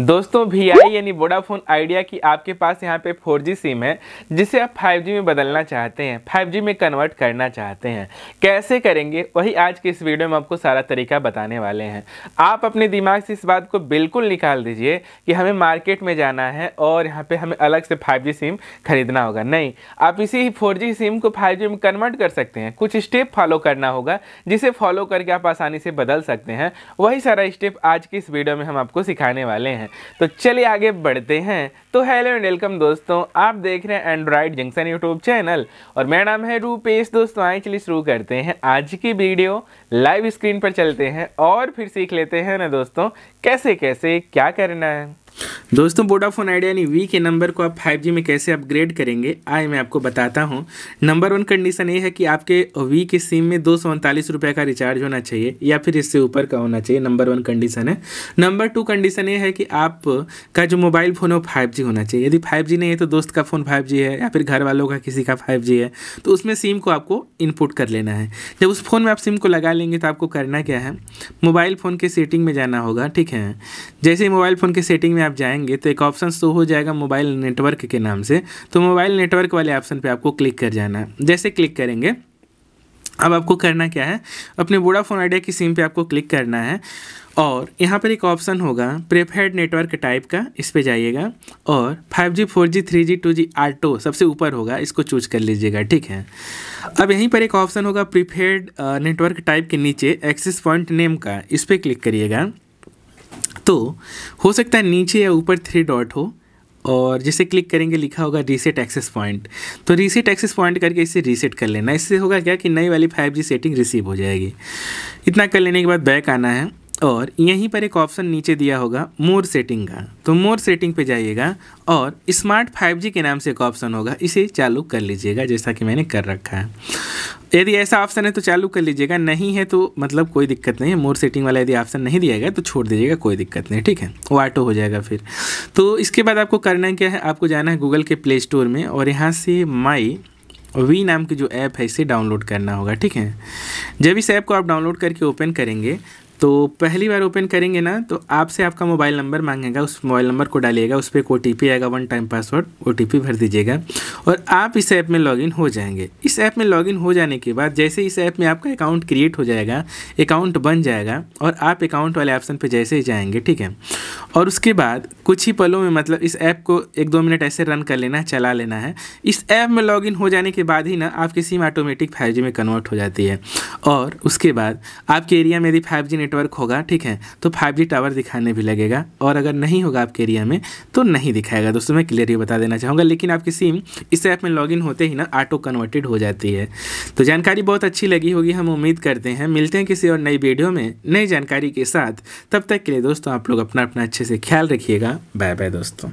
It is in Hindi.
दोस्तों वी आई यानी वोडाफोन आइडिया की आपके पास यहाँ पे 4G सिम है जिसे आप 5G में बदलना चाहते हैं 5G में कन्वर्ट करना चाहते हैं कैसे करेंगे वही आज के इस वीडियो में आपको सारा तरीका बताने वाले हैं आप अपने दिमाग से इस बात को बिल्कुल निकाल दीजिए कि हमें मार्केट में जाना है और यहाँ पर हमें अलग से फाइव सिम खरीदना होगा नहीं आप इसी फोर सिम को फाइव में कन्वर्ट कर सकते हैं कुछ स्टेप फॉलो करना होगा जिसे फॉलो करके आप आसानी से बदल सकते हैं वही सारा स्टेप आज की इस वीडियो में हम आपको सिखाने वाले हैं तो चलिए आगे बढ़ते हैं तो हेलो एंड वेलकम दोस्तों आप देख रहे हैं एंड्रॉयड जंक्शन यूट्यूब चैनल और मेरा नाम है रूपेश दोस्तों आए चलिए शुरू करते हैं आज की वीडियो लाइव स्क्रीन पर चलते हैं और फिर सीख लेते हैं ना दोस्तों कैसे कैसे क्या करना है दोस्तों वोडाफोन आइडिया यानी वी के नंबर को आप 5G में कैसे अपग्रेड करेंगे आए मैं आपको बताता हूँ नंबर वन कंडीशन ये है कि आपके वी के सिम में दो सौ उनतालीस रुपये का रिचार्ज होना चाहिए या फिर इससे ऊपर का होना चाहिए नंबर वन कंडीशन है नंबर टू कंडीशन ये है कि आप का जो मोबाइल फ़ोन है वो फाइव होना चाहिए यदि फाइव नहीं है तो दोस्त का फ़ोन फाइव है या फिर घर वालों का किसी का फाइव है तो उसमें सिम को आपको इनपुट कर लेना है जब उस फ़ोन में आप सिम को लगा लेंगे तो आपको करना क्या है मोबाइल फ़ोन के सेटिंग में जाना होगा ठीक है जैसे ही मोबाइल फ़ोन के सेटिंग में आप जाएंगे तो एक ऑप्शन शो हो जाएगा मोबाइल नेटवर्क के नाम से तो मोबाइल नेटवर्क वाले ऑप्शन पर आपको क्लिक कर जाना है जैसे क्लिक करेंगे अब आपको करना क्या है अपने वोडाफोन आइडिया की सिम पे आपको क्लिक करना है और यहाँ पर एक ऑप्शन होगा प्रेफर्ड नेटवर्क टाइप का इस पर जाइएगा और 5G 4G 3G 2G Alto सबसे ऊपर होगा इसको चूज कर लीजिएगा ठीक है अब यहीं पर एक ऑप्शन होगा प्रीफेड नेटवर्क टाइप के नीचे एक्सेस पॉइंट नेम का इस पर क्लिक करिएगा तो हो सकता है नीचे या ऊपर थ्री डॉट हो और जिसे क्लिक करेंगे लिखा होगा रीसेट एक्सेस पॉइंट तो रीसेट एक्सेस पॉइंट करके इसे रीसेट कर लेना इससे होगा क्या कि नई वाली 5G सेटिंग रिसीव हो जाएगी इतना कर लेने के बाद बैक आना है और यहीं पर एक ऑप्शन नीचे दिया होगा मोर सेटिंग का तो मोर सेटिंग पे जाइएगा और स्मार्ट 5G के नाम से एक ऑप्शन होगा इसे चालू कर लीजिएगा जैसा कि मैंने कर रखा है यदि ऐसा ऑप्शन है तो चालू कर लीजिएगा नहीं है तो मतलब कोई दिक्कत नहीं है मोर सेटिंग वाला यदि ऑप्शन नहीं दिया गया तो छोड़ दीजिएगा कोई दिक्कत नहीं ठीक है वो ऑटो हो जाएगा फिर तो इसके बाद आपको करना क्या है आपको जाना है गूगल के प्ले स्टोर में और यहाँ से माई वी नाम की जो ऐप है इसे डाउनलोड करना होगा ठीक है जब इस ऐप को आप डाउनलोड करके ओपन करेंगे तो पहली बार ओपन करेंगे ना तो आपसे आपका मोबाइल नंबर मांगेगा उस मोबाइल नंबर को डालिएगा उस पर एक ओ आएगा वन टाइम पासवर्ड ओ भर दीजिएगा और आप इस ऐप में लॉगिन हो जाएंगे इस ऐप में लॉगिन हो जाने के बाद जैसे इस ऐप में आपका अकाउंट क्रिएट हो जाएगा अकाउंट बन जाएगा और आप अकाउंट वाले ऑप्शन पर जैसे ही जाएंगे ठीक है और उसके बाद कुछ ही पलों में मतलब इस ऐप को एक दो मिनट ऐसे रन कर लेना है चला लेना है इस ऐप में लॉगिन हो जाने के बाद ही ना आपकी सिम ऑटोमेटिक फाइव में कन्वर्ट हो जाती है और उसके बाद आपके एरिया में यदि फाइव नेटवर्क होगा ठीक है तो फाइव टावर दिखाने भी लगेगा और अगर नहीं होगा आपके एरिया में तो नहीं दिखाएगा दोस्तों मैं क्लियर बता देना चाहूँगा लेकिन आपकी सिम इस ऐप में लॉगिन होते ही ना ऑटो कन्वर्टेड हो जाती है तो जानकारी बहुत अच्छी लगी होगी हम उम्मीद करते हैं मिलते हैं किसी और नई वीडियो में नई जानकारी के साथ तब तक के लिए दोस्तों आप लोग अपना अपना अच्छे से ख्याल रखिएगा बाय बाय दोस्तों